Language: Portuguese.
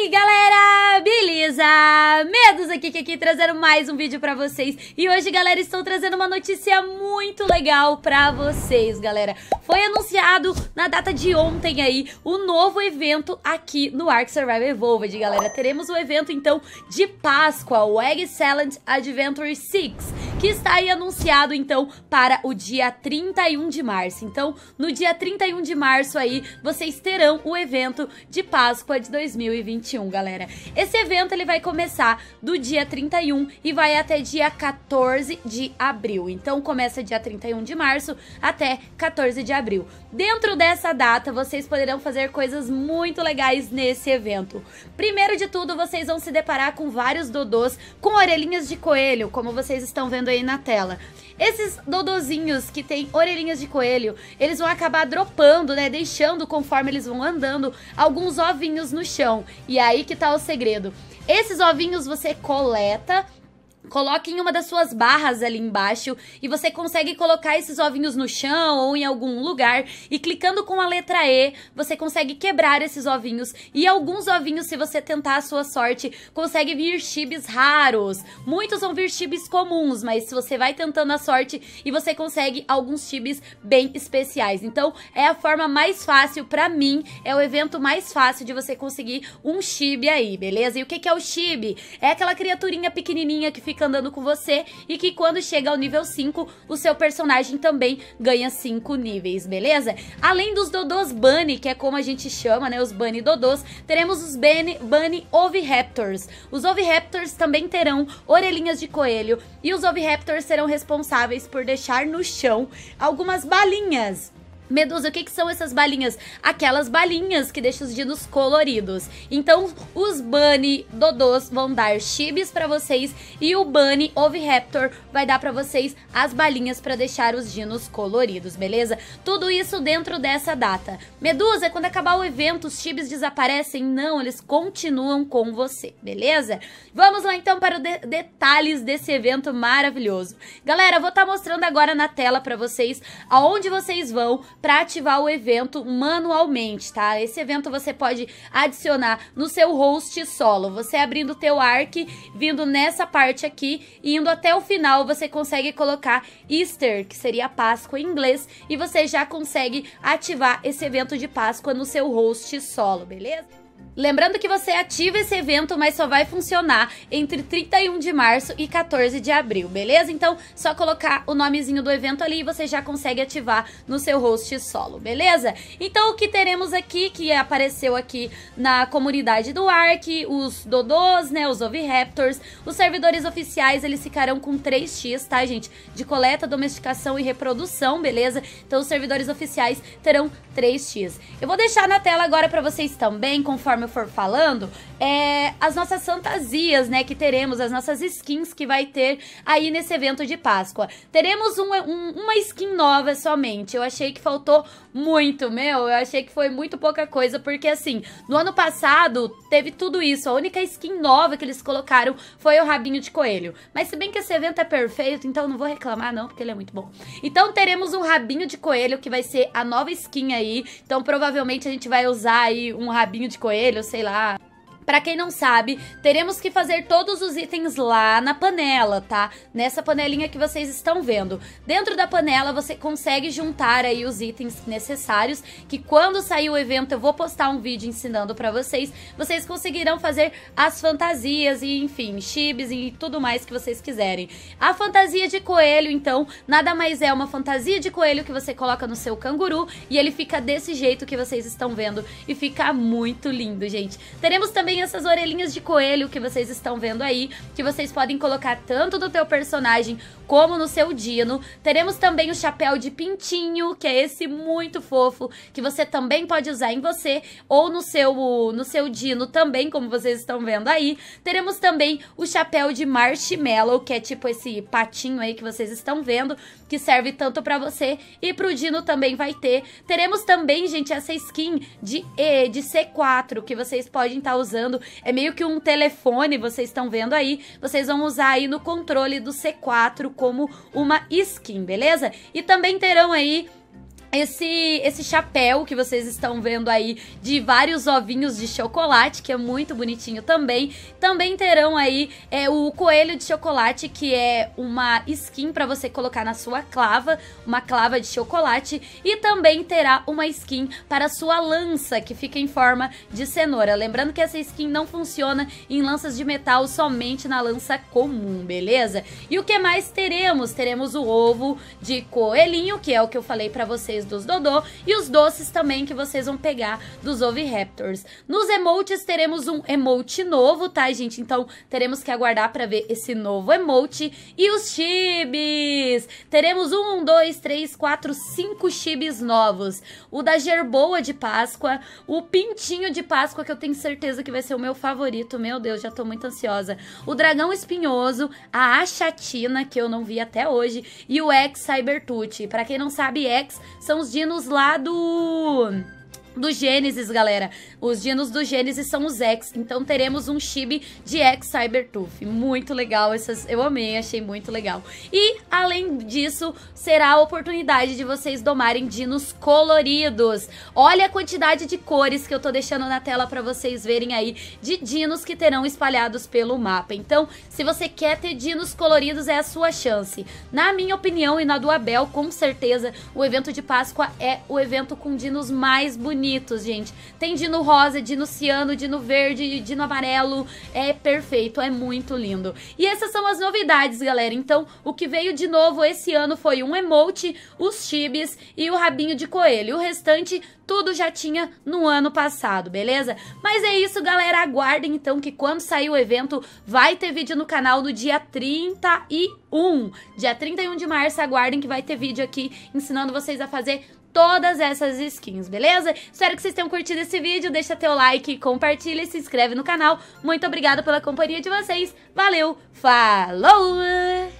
aí, galera! Beleza? Medos aqui, que aqui trazendo mais um vídeo pra vocês. E hoje, galera, estou trazendo uma notícia muito legal pra vocês, galera. Foi anunciado na data de ontem aí o um novo evento aqui no Ark Survival Evolved, galera. Teremos o um evento, então, de Páscoa, o Egg Salad Adventure 6 que está aí anunciado então para o dia 31 de março. Então, no dia 31 de março aí, vocês terão o evento de Páscoa de 2021, galera. Esse evento evento ele vai começar do dia 31 e vai até dia 14 de abril. Então começa dia 31 de março até 14 de abril. Dentro dessa data, vocês poderão fazer coisas muito legais nesse evento. Primeiro de tudo, vocês vão se deparar com vários dodôs com orelhinhas de coelho, como vocês estão vendo aí na tela. Esses dodozinhos que tem orelhinhas de coelho, eles vão acabar dropando, né? Deixando conforme eles vão andando alguns ovinhos no chão. E aí que tá o segredo. Esses ovinhos você coleta Coloque em uma das suas barras ali embaixo e você consegue colocar esses ovinhos no chão ou em algum lugar e clicando com a letra E, você consegue quebrar esses ovinhos e alguns ovinhos, se você tentar a sua sorte, consegue vir chibis raros. Muitos vão vir chibis comuns, mas se você vai tentando a sorte e você consegue alguns chibis bem especiais. Então, é a forma mais fácil para mim, é o evento mais fácil de você conseguir um chibe aí, beleza? E o que que é o chibe É aquela criaturinha pequenininha que fica fica andando com você e que quando chega ao nível 5, o seu personagem também ganha 5 níveis, beleza? Além dos Dodôs Bunny, que é como a gente chama, né, os Bunny Dodôs, teremos os Bunny, Bunny Oviraptors. Os Oviraptors também terão orelhinhas de coelho e os Oviraptors serão responsáveis por deixar no chão algumas balinhas Medusa, o que, que, são essas balinhas? Aquelas balinhas que deixam os dinos coloridos. Então, os Bunny Dodôs vão dar chibis para vocês e o Bunny Oviraptor vai dar para vocês as balinhas para deixar os dinos coloridos, beleza? Tudo isso dentro dessa data. Medusa, quando acabar o evento, os chibis desaparecem? Não, eles continuam com você, beleza? Vamos lá então para os de detalhes desse evento maravilhoso. Galera, vou estar tá mostrando agora na tela para vocês aonde vocês vão para ativar o evento manualmente, tá? Esse evento você pode adicionar no seu host solo. Você abrindo o teu arc, vindo nessa parte aqui e indo até o final, você consegue colocar Easter, que seria Páscoa em inglês, e você já consegue ativar esse evento de Páscoa no seu host solo, beleza? Lembrando que você ativa esse evento, mas só vai funcionar entre 31 de março e 14 de abril, beleza? Então, só colocar o nomezinho do evento ali e você já consegue ativar no seu host solo, beleza? Então, o que teremos aqui, que apareceu aqui na comunidade do Ark? os Dodôs, né, os Oviraptors, os servidores oficiais, eles ficarão com 3x, tá, gente? De coleta, domesticação e reprodução, beleza? Então, os servidores oficiais terão 3x. Eu vou deixar na tela agora para vocês também, conforme conforme eu for falando, é, as nossas fantasias, né, que teremos, as nossas skins que vai ter aí nesse evento de Páscoa. Teremos um, um, uma skin nova somente. Eu achei que faltou muito, meu. Eu achei que foi muito pouca coisa, porque assim, no ano passado teve tudo isso. A única skin nova que eles colocaram foi o rabinho de coelho. Mas se bem que esse evento é perfeito, então não vou reclamar não, porque ele é muito bom. Então teremos um rabinho de coelho que vai ser a nova skin aí. Então provavelmente a gente vai usar aí um rabinho de coelho vermelho, sei lá. Para quem não sabe, teremos que fazer todos os itens lá na panela, tá? Nessa panelinha que vocês estão vendo. Dentro da panela você consegue juntar aí os itens necessários, que quando sair o evento eu vou postar um vídeo ensinando para vocês. Vocês conseguirão fazer as fantasias e, enfim, chibis e tudo mais que vocês quiserem. A fantasia de coelho, então, nada mais é uma fantasia de coelho que você coloca no seu canguru e ele fica desse jeito que vocês estão vendo e fica muito lindo, gente. Teremos também essas orelhinhas de coelho que vocês estão vendo aí, que vocês podem colocar tanto no teu personagem como no seu Dino. Teremos também o chapéu de pintinho, que é esse muito fofo, que você também pode usar em você ou no seu, no seu Dino também, como vocês estão vendo aí. Teremos também o chapéu de marshmallow, que é tipo esse patinho aí que vocês estão vendo, que serve tanto para você e pro Dino também vai ter. Teremos também, gente, essa skin de E, de C4, que vocês podem estar tá usando usando. É meio que um telefone, vocês estão vendo aí. Vocês vão usar aí no controle do C4 como uma skin, beleza? E também terão aí esse, esse chapéu que vocês estão vendo aí de vários ovinhos de chocolate, que é muito bonitinho também. Também terão aí é, o coelho de chocolate, que é uma skin para você colocar na sua clava, uma clava de chocolate. E também terá uma skin para sua lança, que fica em forma de cenoura. Lembrando que essa skin não funciona em lanças de metal, somente na lança comum, beleza? E o que mais teremos? Teremos o ovo de coelhinho, que é o que eu falei para vocês vocês dos Dodô e os doces também que vocês vão pegar dos Oviraptors. Nos emotes teremos um emote novo, tá, gente? Então teremos que aguardar para ver esse novo emote. E os chibis! Teremos um, dois, três, quatro, cinco chibis novos. O da Gerboa de Páscoa, o Pintinho de Páscoa, que eu tenho certeza que vai ser o meu favorito. Meu Deus, já tô muito ansiosa. O Dragão Espinhoso, a Achatina, que eu não vi até hoje, e o Ex Cybertute. Para quem não sabe, Ex são os dinos lá do do Gênesis, galera. Os dinos do Gênesis são os X, então teremos um chibi de X Cybertooth. Muito legal, essas, eu amei, achei muito legal. E, além disso, será a oportunidade de vocês domarem dinos coloridos. Olha a quantidade de cores que eu tô deixando na tela para vocês verem aí, de dinos que terão espalhados pelo mapa. Então, se você quer ter dinos coloridos, é a sua chance. Na minha opinião e na do Abel, com certeza, o evento de Páscoa é o evento com dinos mais bonitos bonitos, gente. Tem dino rosa, dino ciano, dino verde, dino amarelo. É perfeito, é muito lindo. E essas são as novidades, galera. Então, o que veio de novo esse ano foi um emote, os chibis e o rabinho de coelho. O restante, tudo já tinha no ano passado, beleza? Mas é isso, galera. Aguardem, então, que quando sair o evento, vai ter vídeo no canal no dia 31. Dia 31 de março, aguardem que vai ter vídeo aqui ensinando vocês a fazer todas essas skins, beleza? Espero que vocês tenham curtido esse vídeo, deixa teu like, compartilha e se inscreve no canal. Muito obrigada pela companhia de vocês, valeu, falou!